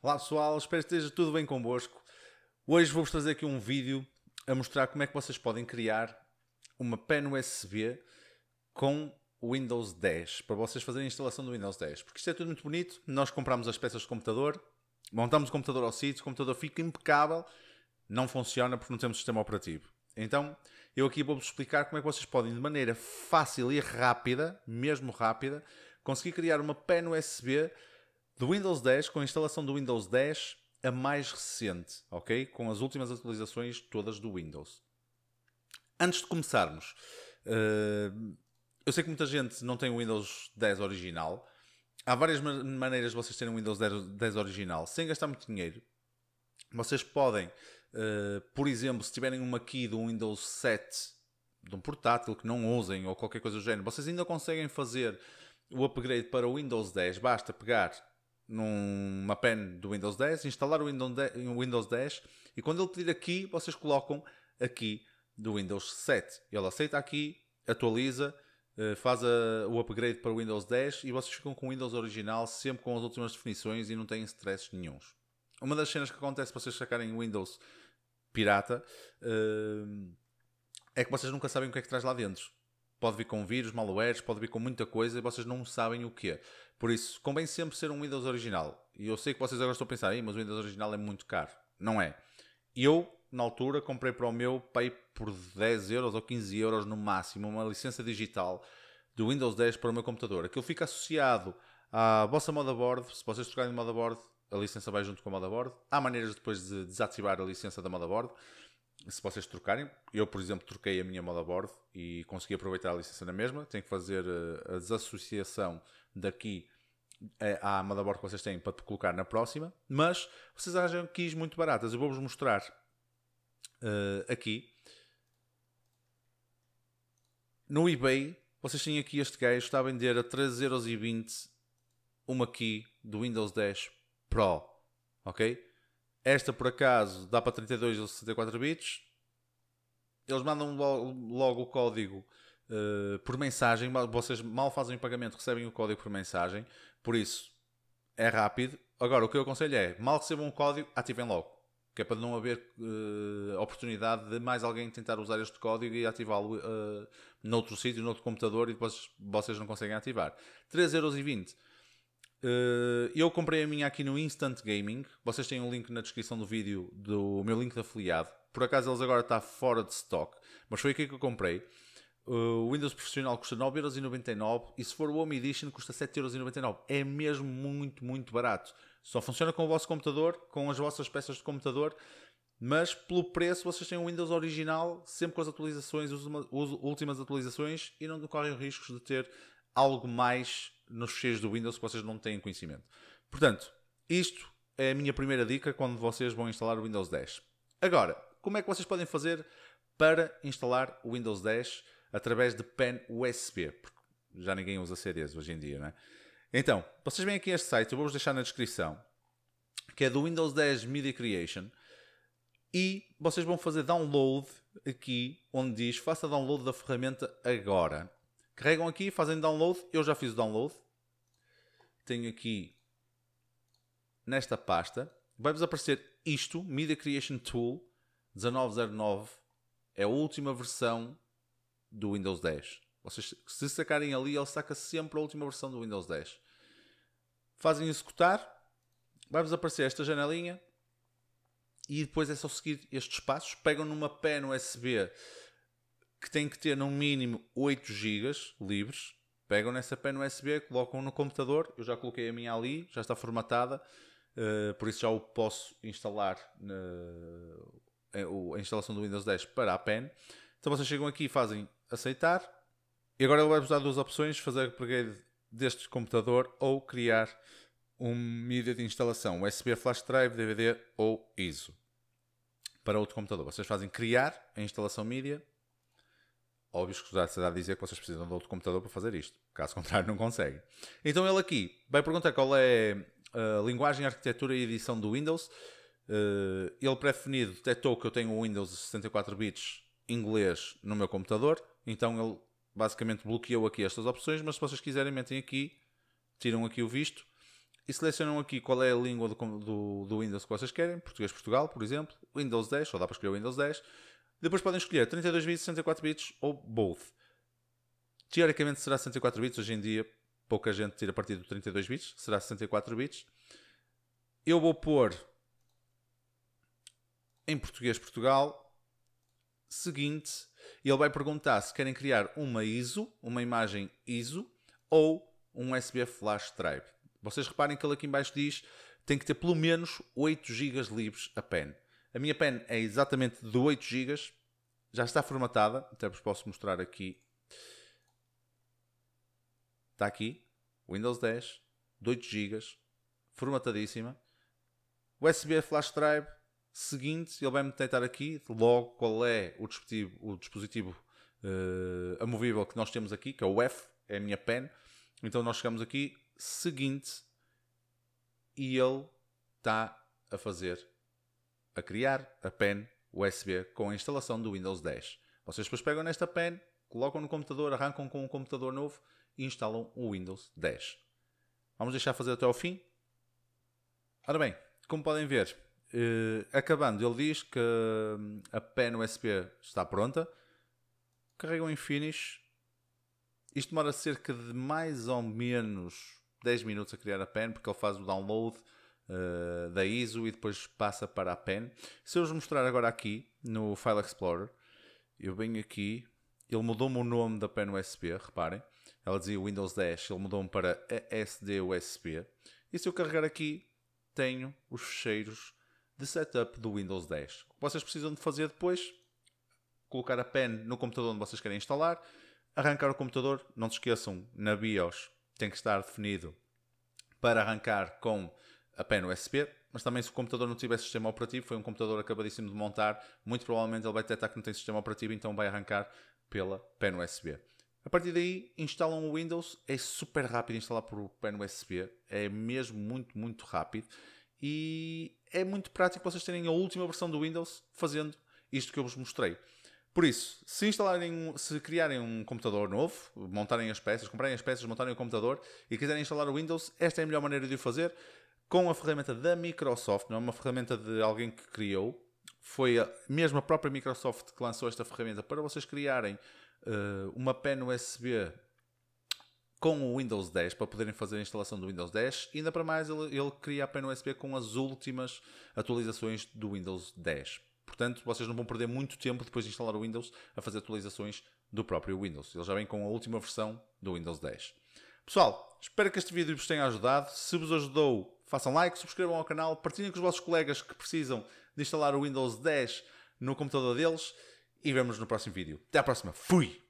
Olá pessoal, espero que esteja tudo bem convosco. Hoje vou-vos trazer aqui um vídeo a mostrar como é que vocês podem criar uma pen USB com Windows 10, para vocês fazerem a instalação do Windows 10. Porque isto é tudo muito bonito, nós compramos as peças de computador, montamos o computador ao sítio, o computador fica impecável, não funciona porque não temos sistema operativo. Então, eu aqui vou-vos explicar como é que vocês podem, de maneira fácil e rápida, mesmo rápida, conseguir criar uma pen USB do Windows 10, com a instalação do Windows 10, a mais recente, ok? Com as últimas atualizações todas do Windows. Antes de começarmos, uh, eu sei que muita gente não tem o Windows 10 original. Há várias maneiras de vocês terem o Windows 10, original, sem gastar muito dinheiro. Vocês podem, uh, por exemplo, se tiverem uma key do Windows 7, de um portátil que não usem ou qualquer coisa do género, vocês ainda conseguem fazer o upgrade para o Windows 10. Basta pegar numa pen do Windows 10, instalar o Windows 10 e quando ele pedir aqui, vocês colocam aqui do Windows 7. Ele aceita aqui, atualiza, eh, faz a, o upgrade para o Windows 10 e vocês ficam com o Windows original, sempre com as últimas definições e não têm stress nenhums. Uma das cenas que acontece para vocês sacarem o Windows pirata eh, é que vocês nunca sabem o que é que traz lá dentro. Pode vir com vírus, malwares, pode vir com muita coisa e vocês não sabem o que é. Por isso, convém sempre ser um Windows original. E eu sei que vocês agora estão a pensar, mas o Windows original é muito caro. Não é. Eu, na altura, comprei para o meu, paguei por 10 euros ou 15 euros no máximo, uma licença digital do Windows 10 para o meu computador. Aquilo fica associado à vossa motherboard. Se vocês trocarem de motherboard, a licença vai junto com a motherboard. Há maneiras depois de desativar a licença da motherboard se vocês trocarem, eu, por exemplo, troquei a minha motherboard e consegui aproveitar a licença na mesma. Tenho que fazer eh, a desassociação daqui eh, à motherboard que vocês têm para colocar na próxima. Mas vocês acham que is muito baratas. Eu vou-vos mostrar uh, aqui. No eBay, vocês têm aqui este gajo, está a vender a 13,20€ uma key do Windows 10 Pro. Ok? Esta, por acaso, dá para 32 ou 64 bits. Eles mandam logo, o código uh, por mensagem. Vocês mal fazem o pagamento, recebem o código por mensagem. Por isso, é rápido. Agora, o que eu aconselho é, mal recebam um código, ativem logo. Que é para não haver uh, oportunidade de mais alguém tentar usar este código e ativá-lo uh, noutro sítio, noutro computador e depois vocês não conseguem ativar. 3,20€ eh, eu comprei a minha aqui no Instant Gaming. Vocês têm um link na descrição do vídeo do meu link de afiliado. Por acaso eles agora está fora de stock, mas foi aqui que eu comprei. Eh, o Windows profissional custa 9,99€ e se for o Home Edition custa 7,99€. É mesmo muito, muito barato. Só funciona com o vosso computador, com as vossas peças de computador, mas pelo preço vocês têm o Windows original, sempre com as atualizações, as últimas atualizações e não correm riscos de ter algo mais nos ficheiros do Windows que vocês não têm conhecimento. Portanto, isto é a minha primeira dica quando vocês vão instalar o Windows 10. Agora, como é que vocês podem fazer para instalar o Windows 10 através de pen USB? Porque já ninguém usa CDs hoje em dia, não é? Então, vocês vêm aqui a este site, eu vou-vos deixar na descrição, que é do Windows 10 Media Creation, e vocês vão fazer download aqui, onde diz faça download da ferramenta agora. Carregam aqui, fazem download. Eu já fiz o download. Tenho aqui nesta pasta. Vai-vos aparecer isto, Media Creation Tool 1909. É a última versão do Windows 10. Vocês, se sacarem ali, ele saca sempre a última versão do Windows 10. Fazem executar. Vai-vos aparecer esta janelinha. E depois é só seguir estes passos. Pegam numa pen USB que tem que ter no mínimo 8 GB livres. Pegam nessa pen USB, colocam no computador. Eu já coloquei a minha ali, já está formatada, uh, por isso já o posso instalar uh, a instalação do Windows 10 para a pen. Então vocês chegam aqui e fazem aceitar. E agora ele vai-vos dar duas opções: fazer upgrade deste computador ou criar um mídia de instalação USB, flash drive, DVD ou ISO para outro computador. Vocês fazem criar a instalação mídia óbvio que já será dizer que vocês precisam de outro computador para fazer isto. Caso contrário, não conseguem. Então ele aqui vai perguntar qual é a eh, linguagem, arquitetura e edição do Windows. Eh, ele pré-definido detectou que eu tenho o Windows 64 bits inglês no meu computador. Então ele basicamente bloqueou aqui estas opções, mas se vocês quiserem metem aqui, tiram aqui o visto e selecionam aqui qual é a língua do, do, do Windows que vocês querem. Português Portugal, por exemplo. Windows 10, só dá para escolher o Windows 10 depois podem escolher 32 bits, 64 bits ou both. Teoricamente será 64 bits, hoje em dia pouca gente tira partido do 32 bits, será 64 bits. Eu vou pôr em português Portugal. Seguinte, ele vai perguntar se querem criar uma ISO, uma imagem ISO ou um USB flash drive. Vocês reparem que ele aqui embaixo diz tem que ter pelo menos 8 GB livres a pen. A minha pen é exatamente de 8 GB, já está formatada, até vos posso mostrar aqui. Está aqui, Windows 10, de 8 GB, formatadíssima. USB flash drive, seguinte, ele vai-me detectar aqui logo qual é o dispositivo, o dispositivo uh, amovível que nós temos aqui, que é o F, é a minha pen. Então nós chegamos aqui, seguinte, e ele está a fazer a criar a pen USB com a instalação do Windows 10. Vocês depois pegam nesta pen, colocam no computador, arrancam com um computador novo e instalam o Windows 10. Vamos deixar fazer até ao fim? Ora bem, como podem ver, eh, acabando, ele diz que hum, a pen USB está pronta. Carregam em Finish. Isto demora cerca de mais ou menos 10 minutos a criar a pen, porque ele faz o download, eh, da ISO e depois passa para a PEN. Se eu vos mostrar agora aqui no File Explorer, eu venho aqui, ele mudou-me o nome da PEN USB, reparem. Ela dizia Windows 10, ele mudou-me para SD USB. E se eu carregar aqui, tenho os fecheiros de setup do Windows 10. O que vocês precisam de fazer depois, colocar a PEN no computador onde vocês querem instalar, arrancar o computador, não se esqueçam, na BIOS tem que estar definido para arrancar com a pen USB, mas também se o computador não tiver sistema operativo, foi um computador acabadíssimo de montar, muito provavelmente ele vai detectar que não tem sistema operativo, então vai arrancar pela pen USB. A partir daí, instalam o Windows, é super rápido instalar por pen USB, é mesmo muito, muito rápido e é muito prático vocês terem a última versão do Windows fazendo isto que eu vos mostrei. Por isso, se instalarem, se criarem um computador novo, montarem as peças, comprarem as peças, montarem o computador e quiserem instalar o Windows, esta é a melhor maneira de o fazer com a ferramenta da Microsoft, não é uma ferramenta de alguém que criou, foi a mesma própria Microsoft que lançou esta ferramenta para vocês criarem uh, uma pen USB com o Windows 10 para poderem fazer a instalação do Windows 10. E ainda para mais, ele, ele cria a pen USB com as últimas atualizações do Windows 10. Portanto, vocês não vão perder muito tempo depois de instalar o Windows a fazer atualizações do próprio Windows. Ele já vem com a última versão do Windows 10. Pessoal, espero que este vídeo vos tenha ajudado. Se vos ajudou, façam like, subscrevam ao canal, partilhem com os vossos colegas que precisam de instalar o Windows 10 no computador deles e vemos nos no próximo vídeo. Até à próxima. Fui!